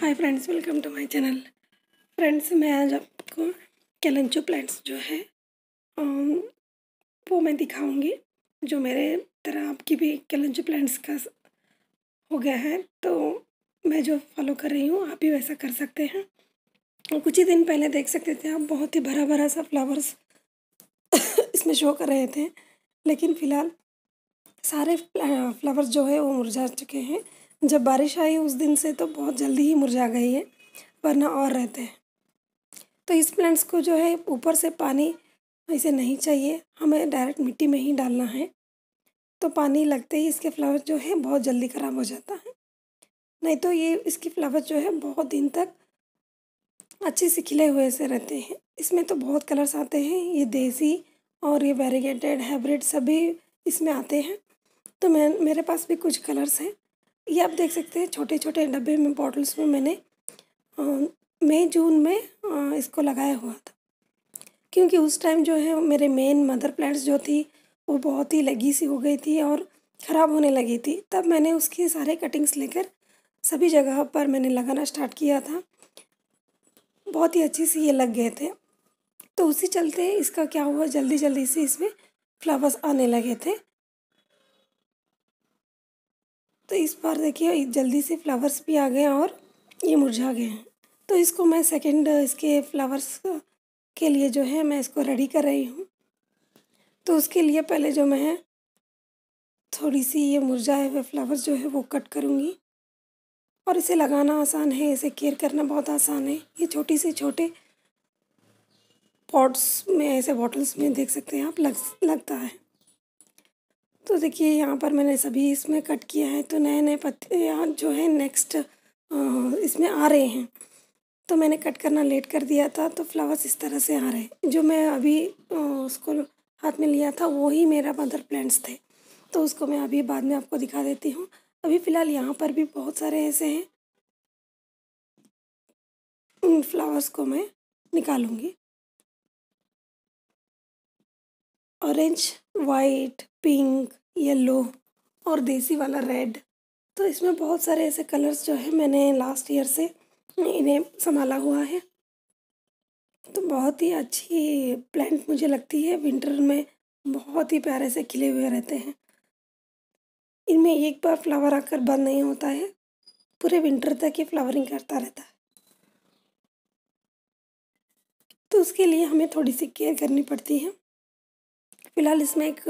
hi friends welcome to my channel friends मैं आज आपको कैलेंचो प्लांट्स जो है um, वो मैं दिखाऊंगी जो मेरे तरह आपकी भी कैलेंचो प्लांट्स का हो गया है तो मैं जो फॉलो कर रही हूँ आप भी वैसा कर सकते हैं कुछ ही दिन पहले देख सकते थे आप बहुत ही भरा भरा सा फ्लावर्स इसमें शो कर रहे थे लेकिन फ़िलहाल सारे फ्लावर्स जो है वो मुरझा चुके हैं जब बारिश आई उस दिन से तो बहुत जल्दी ही मुरझा गई है वरना और रहते हैं तो इस प्लांट्स को जो है ऊपर से पानी इसे नहीं चाहिए हमें डायरेक्ट मिट्टी में ही डालना है तो पानी लगते ही इसके फ्लावर जो है बहुत जल्दी ख़राब हो जाता है नहीं तो ये इसकी फ्लावर जो है बहुत दिन तक अच्छे से खिले हुए से रहते हैं इसमें तो बहुत कलर्स आते हैं ये देसी और ये वेरीगेटेड हाइब्रिड सभी इसमें आते हैं तो मैं मेरे पास भी कुछ कलर्स हैं ये आप देख सकते हैं छोटे छोटे डब्बे में बॉटल्स में मैंने मई जून में आ, इसको लगाया हुआ था क्योंकि उस टाइम जो है मेरे मेन मदर प्लांट्स जो थी वो बहुत ही लगी सी हो गई थी और ख़राब होने लगी थी तब मैंने उसके सारे कटिंग्स लेकर सभी जगह पर मैंने लगाना स्टार्ट किया था बहुत ही अच्छे से ये लग गए थे तो उसी चलते इसका क्या हुआ जल्दी जल्दी से इसमें फ्लावर्स आने लगे थे तो इस बार देखिए जल्दी से फ्लावर्स भी आ गए हैं और ये मुरझा गए हैं तो इसको मैं सेकंड इसके फ्लावर्स के लिए जो है मैं इसको रेडी कर रही हूँ तो उसके लिए पहले जो मैं थोड़ी सी ये मुरझाए हुए फ्लावर्स जो है वो कट करूँगी और इसे लगाना आसान है इसे केयर करना बहुत आसान है ये छोटी से छोटे पॉट्स में ऐसे बॉटल्स में देख सकते हैं आप लग लगता है तो देखिए यहाँ पर मैंने सभी इसमें कट किया है तो नए नए पत्ते यहाँ जो है नेक्स्ट इसमें आ रहे हैं तो मैंने कट करना लेट कर दिया था तो फ्लावर्स इस तरह से आ रहे हैं जो मैं अभी उसको हाथ में लिया था वो ही मेरा मदर प्लांट्स थे तो उसको मैं अभी बाद में आपको दिखा देती हूँ अभी फ़िलहाल यहाँ पर भी बहुत सारे ऐसे हैं उन फ्लावर्स को मैं निकालूँगी ऑरेंज वाइट पिंक येलो और देसी वाला रेड तो इसमें बहुत सारे ऐसे कलर्स जो है मैंने लास्ट ईयर से इन्हें संभाला हुआ है तो बहुत ही अच्छी प्लांट मुझे लगती है विंटर में बहुत ही प्यारे से खिले हुए रहते हैं इनमें एक बार फ्लावर आकर बंद नहीं होता है पूरे विंटर तक ये फ्लावरिंग करता रहता है तो उसके लिए हमें थोड़ी सी केयर करनी पड़ती है फ़िलहाल इसमें एक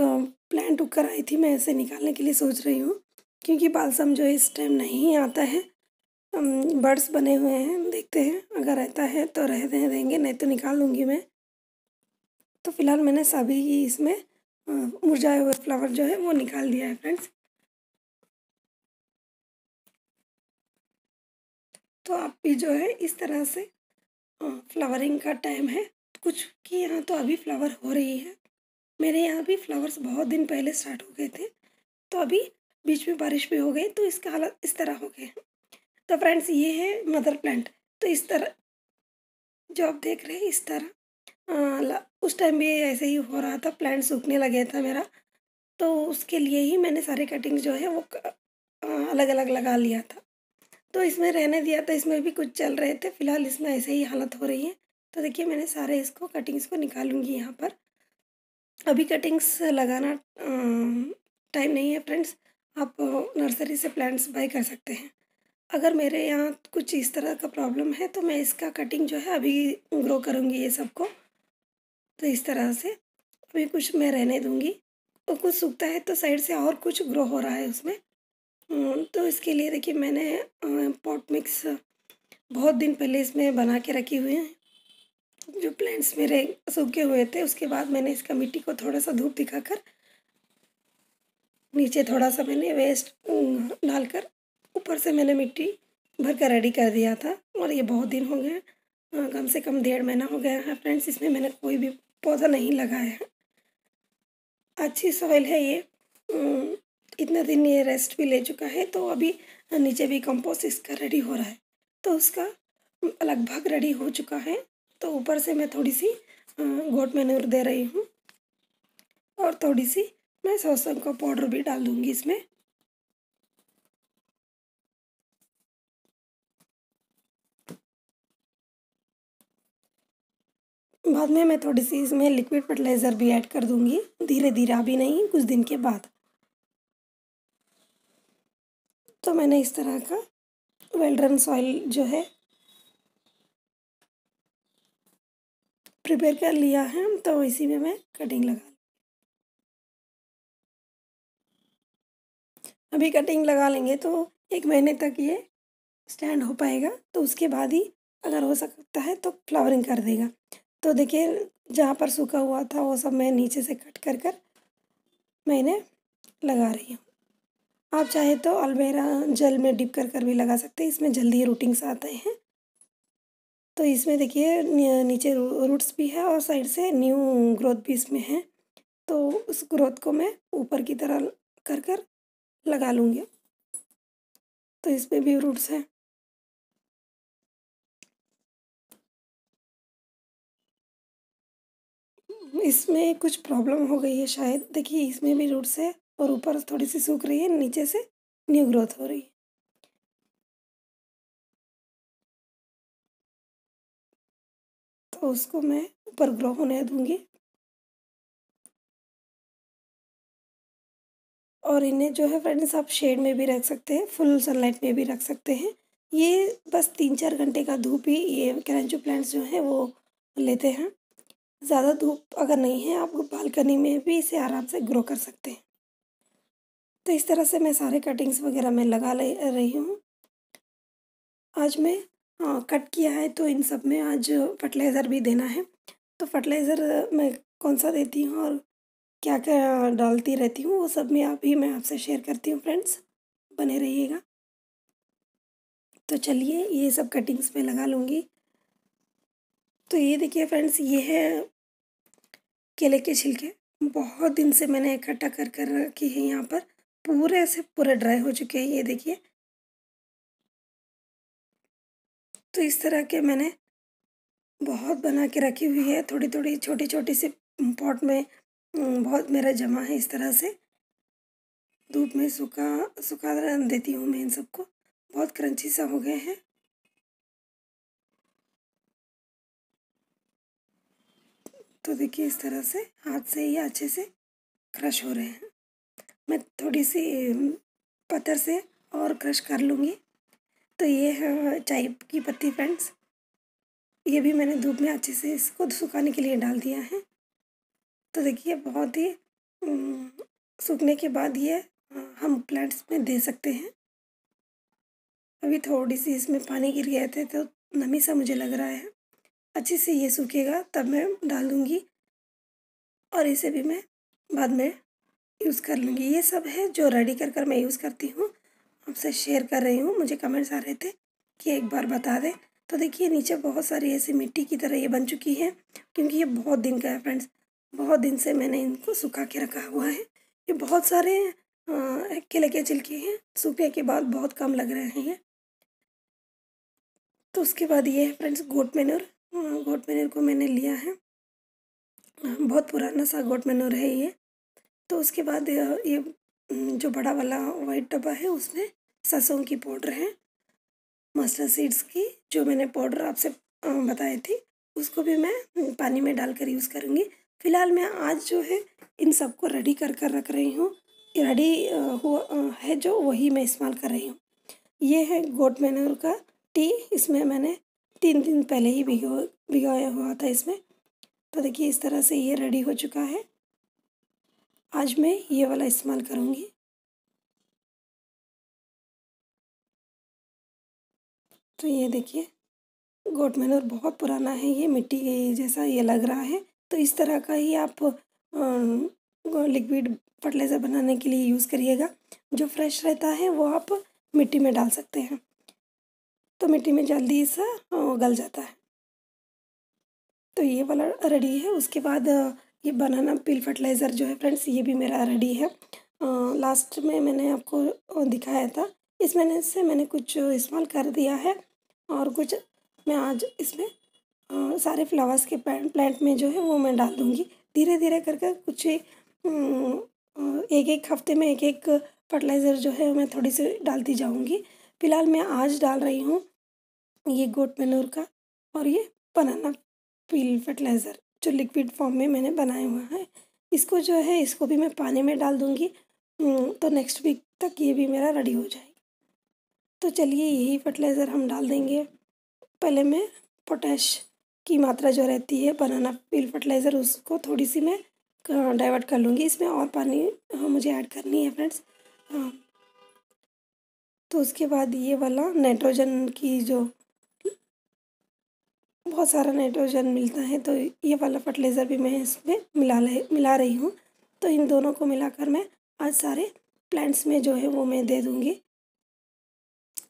प्लांट टुक कर आई थी मैं इसे निकालने के लिए सोच रही हूँ क्योंकि बालसम जो है इस टाइम नहीं आता है बर्ड्स बने हुए हैं देखते हैं अगर रहता है तो रह देंगे नहीं तो निकाल लूँगी मैं तो फ़िलहाल मैंने सभी ही इसमें मुरझाए हुए फ्लावर जो है वो निकाल दिया है फ्रेंड्स तो आप भी जो है इस तरह से फ्लावरिंग का टाइम है कुछ की यहाँ तो अभी फ्लावर हो रही है मेरे यहाँ भी फ्लावर्स बहुत दिन पहले स्टार्ट हो गए थे तो अभी बीच में बारिश भी हो गई तो इसका हालत इस तरह हो गया तो फ्रेंड्स ये है मदर प्लांट तो इस तरह जो आप देख रहे हैं इस तरह आ, उस टाइम भी ऐसे ही हो रहा था प्लांट सूखने लगे था मेरा तो उसके लिए ही मैंने सारे कटिंग जो है वो अलग अलग लगा लिया था तो इसमें रहने दिया था इसमें भी कुछ चल रहे थे फ़िलहाल इसमें ऐसे ही हालत हो रही है तो देखिए मैंने सारे इसको कटिंग्स को निकालूंगी यहाँ पर अभी कटिंग्स लगाना टाइम नहीं है फ्रेंड्स आप नर्सरी से प्लांट्स बाई कर सकते हैं अगर मेरे यहाँ कुछ इस तरह का प्रॉब्लम है तो मैं इसका कटिंग जो है अभी ग्रो करूँगी ये सबको तो इस तरह से अभी कुछ मैं रहने दूँगी और तो कुछ सूखता है तो साइड से और कुछ ग्रो हो रहा है उसमें तो इसके लिए देखिए मैंने पॉट मिक्स बहुत दिन पहले इसमें बना के रखी हुई हैं जो प्लांट्स मेरे सूखे हुए थे उसके बाद मैंने इसका मिट्टी को थोड़ा सा धूप दिखाकर नीचे थोड़ा सा मैंने वेस्ट डालकर ऊपर से मैंने मिट्टी भर कर रेडी कर दिया था और ये बहुत दिन हो गए कम से कम डेढ़ महीना हो गया है फ्रेंड्स इसमें मैंने कोई भी पौधा नहीं लगाया है अच्छी सॉइल है ये इतना दिन ये रेस्ट भी ले चुका है तो अभी नीचे भी कंपोस्ट इसका रेडी हो रहा है तो उसका लगभग रेडी हो चुका है तो ऊपर से मैं थोड़ी सी गोट मैनूर दे रही हूँ और थोड़ी सी मैं सरसों का पाउडर भी डाल दूँगी इसमें बाद में मैं थोड़ी सी इसमें लिक्विड फर्टिलाइज़र भी ऐड कर दूँगी धीरे धीरे अभी नहीं कुछ दिन के बाद तो मैंने इस तरह का वेल्ड्रन सॉइल जो है प्रिपेयर कर लिया है तो इसी में मैं कटिंग लगा अभी कटिंग लगा लेंगे तो एक महीने तक ये स्टैंड हो पाएगा तो उसके बाद ही अगर हो सकता है तो फ्लावरिंग कर देगा तो देखिए जहाँ पर सूखा हुआ था वो सब मैं नीचे से कट कर कर मैंने लगा रही हूँ आप चाहे तो अलमेरा जल में डिप कर कर भी लगा सकते हैं इसमें जल्दी रूटिंग्स आते हैं तो इसमें देखिए नीचे रूट्स भी है और साइड से न्यू ग्रोथ भी इसमें है तो उस ग्रोथ को मैं ऊपर की तरह कर कर लगा लूँगी तो इसमें भी रूट्स हैं इसमें कुछ प्रॉब्लम हो गई है शायद देखिए इसमें भी रूट्स है और ऊपर थोड़ी सी सूख रही है नीचे से न्यू ग्रोथ हो रही है तो उसको मैं ऊपर ग्रो होने दूंगी और इन्हें जो है फ्रेंड्स आप शेड में भी रख सकते हैं फुल सनलाइट में भी रख सकते हैं ये बस तीन चार घंटे का धूप ही ये कैरेंचो प्लांट्स जो हैं वो लेते हैं ज़्यादा धूप अगर नहीं है आप बालकनी में भी इसे आराम से ग्रो कर सकते हैं तो इस तरह से मैं सारे कटिंग्स वगैरह में लगा ले रही हूँ आज मैं हाँ, कट किया है तो इन सब में आज फर्टिलाइज़र भी देना है तो फर्टिलाइज़र मैं कौन सा देती हूँ और क्या क्या डालती रहती हूँ वो सब में आप ही मैं आपसे शेयर करती हूँ फ्रेंड्स बने रहिएगा तो चलिए ये सब कटिंग्स में लगा लूँगी तो ये देखिए फ्रेंड्स ये है केले के छिलके बहुत दिन से मैंने इकट्ठा कर कर रखे हैं यहाँ पर पूरे से पूरे ड्राई हो चुके हैं ये देखिए तो इस तरह के मैंने बहुत बना के रखी हुई है थोड़ी थोड़ी छोटी छोटी सी पॉट में बहुत मेरा जमा है इस तरह से धूप में सूखा सूखा देती हूँ मैं इन सबको बहुत क्रंची सा हो गए हैं तो देखिए इस तरह से हाथ से ही अच्छे से क्रश हो रहे हैं मैं थोड़ी सी पत्थर से और क्रश कर लूँगी तो ये है चाय की पत्ती फ्रेंड्स ये भी मैंने धूप में अच्छे से इसको सुखाने के लिए डाल दिया है तो देखिए बहुत ही सूखने के बाद ये हम प्लांट्स में दे सकते हैं अभी थोड़ी सी इसमें पानी गिर गए थे तो नमी सा मुझे लग रहा है अच्छे से ये सूखेगा तब मैं डाल दूँगी और इसे भी मैं बाद में यूज़ कर लूँगी ये सब है जो रेडी कर कर मैं यूज़ करती हूँ आपसे शेयर कर रही हूँ मुझे कमेंट्स आ रहे थे कि एक बार बता दें तो देखिए नीचे बहुत सारी ऐसी मिट्टी की तरह ये बन चुकी है क्योंकि ये बहुत दिन का है फ्रेंड्स बहुत दिन से मैंने इनको सुखा के रखा हुआ है ये बहुत सारे केले के छिलके हैं सूखने के बाद बहुत कम लग रहे हैं ये तो उसके बाद ये है फ्रेंड्स गोट मेनर गोट मेनर को मैंने लिया है बहुत पुराना सा गोट मेनर है ये तो उसके बाद ये जो बड़ा वाला वाइट डब्बा है उसमें सरसों की पाउडर है मस्टर्ड सीड्स की जो मैंने पाउडर आपसे बताई थी उसको भी मैं हम्म, पानी में डालकर यूज़ करूँगी फ़िलहाल मैं आज जो है इन सबको रेडी कर कर रख रही हूँ रेडी हुआ है जो वही मैं इस्तेमाल कर रही हूँ ये है गोट मैनर का टी इसमें मैंने तीन दिन पहले ही भिगो भिगोया हुआ था इसमें तो देखिए इस तरह से ये रेडी हो चुका है आज मैं ये वाला इस्तेमाल करूँगी तो ये देखिए गोट मैनर बहुत पुराना है ये मिट्टी के जैसा ये लग रहा है तो इस तरह का ही आप लिक्विड फर्टिलाइज़र बनाने के लिए यूज़ करिएगा जो फ्रेश रहता है वो आप मिट्टी में डाल सकते हैं तो मिट्टी में जल्दी सा गल जाता है तो ये वाला रेडी है उसके बाद ये बनाना पील फर्टिलाइज़र जो है फ्रेंड्स ये भी मेरा रेडी है लास्ट में मैंने आपको दिखाया था इस मैंने से मैंने कुछ इस्तेमाल कर दिया है और कुछ मैं आज इसमें सारे फ्लावर्स के प्लांट में जो है वो मैं डाल दूँगी धीरे धीरे करके कुछ हम्म, एक एक हफ्ते में एक एक फर्टिलाइज़र जो है मैं थोड़ी सी डालती जाऊँगी फ़िलहाल मैं आज डाल रही हूँ ये गोट मेनूर का और ये बनाना पील फर्टिलाइज़र जो लिक्विड फॉर्म में मैंने बनाया हुआ है इसको जो है इसको भी मैं पानी में डाल दूँगी हम्म, तो नेक्स्ट वीक तक ये भी मेरा रेडी हो जाएगा तो चलिए यही फर्टिलाइज़र हम डाल देंगे पहले मैं पोटैश की मात्रा जो रहती है बनाना पील फर्टिलाइज़र उसको थोड़ी सी मैं डाइवर्ट कर लूँगी इसमें और पानी मुझे ऐड करनी है फ्रेंड्स हाँ तो उसके बाद ये वाला नाइट्रोजन की जो बहुत सारा नाइट्रोजन मिलता है तो ये वाला फर्टिलाइज़र भी मैं इसमें मिला मिला रही हूँ तो इन दोनों को मिलाकर मैं आज सारे प्लांट्स में जो है वो मैं दे दूँगी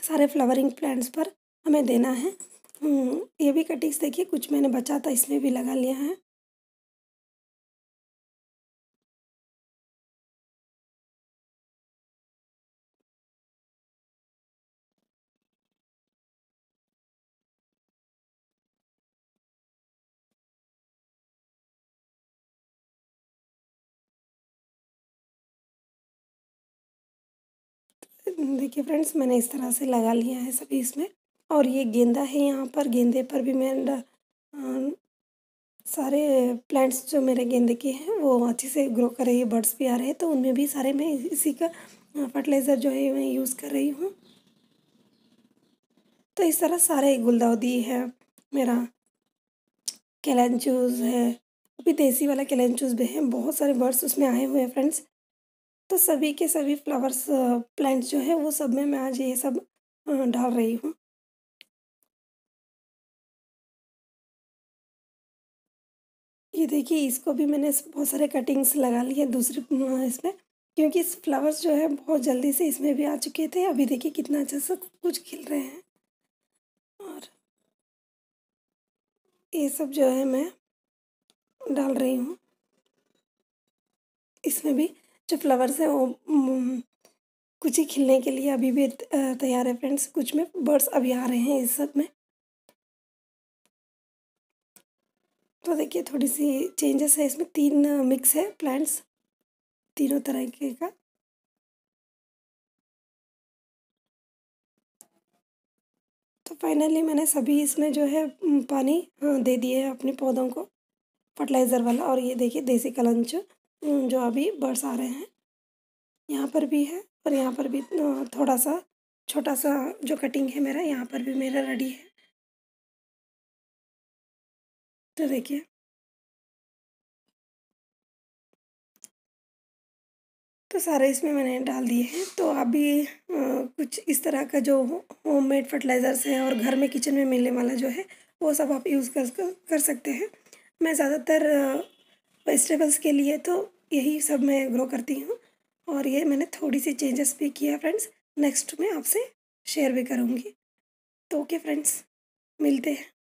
सारे फ्लावरिंग प्लांट्स पर हमें देना है हम्म, ये भी कटिंग्स देखिए कुछ मैंने बचा था इसमें भी लगा लिया है देखिए फ्रेंड्स मैंने इस तरह से लगा लिया है सभी इसमें और ये गेंदा है यहाँ पर गेंदे पर भी मैं सारे प्लांट्स जो मेरे गेंदे के हैं वो अच्छे से ग्रो कर रही है बर्ड्स भी आ रहे हैं तो उनमें भी सारे मैं इसी का फर्टिलाइज़र जो है मैं यूज़ कर रही हूँ तो इस तरह सारे गुलदाउदी है मेरा केलेंचूज़ है अभी देसी वाला केलेंचूज़ भी है बहुत सारे बर्ड्स उसमें आए हुए हैं फ्रेंड्स तो सभी के सभी फ्लावर्स प्लांट्स जो है वो सब में मैं आज ये सब डाल रही हूँ ये देखिए इसको भी मैंने बहुत सारे कटिंग्स लगा लिए दूसरे इसमें क्योंकि इस फ्लावर्स जो है बहुत जल्दी से इसमें भी आ चुके थे अभी देखिए कितना अच्छा सा कुछ खिल रहे हैं और ये सब जो है मैं डाल रही हूँ इसमें भी जो फ्लावर्स हैं वो कुछ ही खिलने के लिए अभी भी तैयार है फ्रेंड्स कुछ में बर्ड्स अभी आ रहे हैं इस सब में तो देखिए थोड़ी सी चेंजेस है इसमें तीन मिक्स है प्लांट्स तीनों तरह के का तो फाइनली मैंने सभी इसमें जो है पानी दे दिए अपने पौधों को फर्टिलाइज़र वाला और ये देखिए देसी कलंच जो अभी बर्ड्स आ रहे हैं यहाँ पर भी है और यहाँ पर भी थोड़ा सा छोटा सा जो कटिंग है मेरा यहाँ पर भी मेरा रेडी है तो देखिए तो सारे इसमें मैंने डाल दिए हैं तो अभी कुछ इस तरह का जो होम मेड फर्टिलाइज़र्स है और घर में किचन में मिलने वाला जो है वो सब आप यूज़ कर कर सकते हैं मैं ज़्यादातर वेजिटेबल्स के लिए तो यही सब मैं ग्रो करती हूँ और ये मैंने थोड़ी सी चेंजेस भी किया फ्रेंड्स नेक्स्ट में आपसे शेयर भी करूँगी तो ओके फ्रेंड्स मिलते हैं